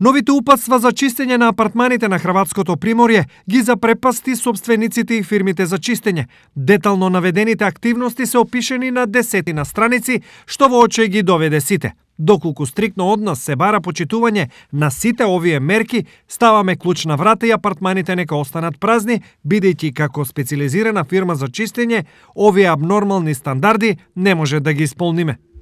Новите упатства за чистење на апартманите на Хрватското приморје ги запрепасти собствениците и фирмите за чистење. Детално наведените активности се опишени на десетина страници, што во очи ги доведе сите. Доколку стрикно од нас се бара почитување на сите овие мерки, ставаме клуч на врата и апартманите нека останат празни, бидејќи како специализирана фирма за чистење, овие абнормални стандарди не може да ги исполниме.